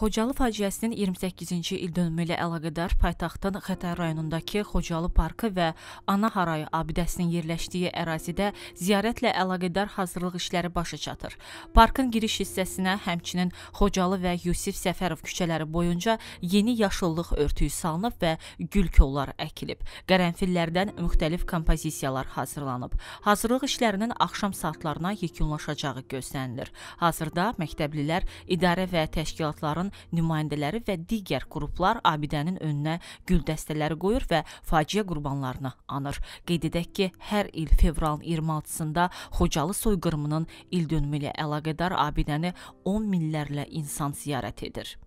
Xocalı faciəsinin 28-ci il dönümü ilə əlaqədar paytaxtın Xətər rayonundakı Xocalı parkı və Ana Harayı abidəsinin yerləşdiyi ərazidə ziyarətlə əlaqədar hazırlıq işləri başa çatır. Parkın giriş hissəsinə həmçinin Xocalı və Yusif Səfərov küçələri boyunca yeni yaşıllıq örtüyü salınıb və gül kolları əkilib. Qərənfillərdən müxtəlif kompozisiyalar hazırlanıb. Hazırlıq işlərinin axşam saatlarına yekunlaşacağı gözlənilir. Hazırda məktəblilər idarə və təşkilatların Azərbaycan nümayəndələri və digər qruplar abidənin önünə gül dəstələri qoyur və faciə qurbanlarını anır. Qeyd edək ki, hər il fevralın 26-sında Xocalı soyqırımının ildönümü ilə əlaqədar abidəni 10 minlərlə insan ziyarət edir.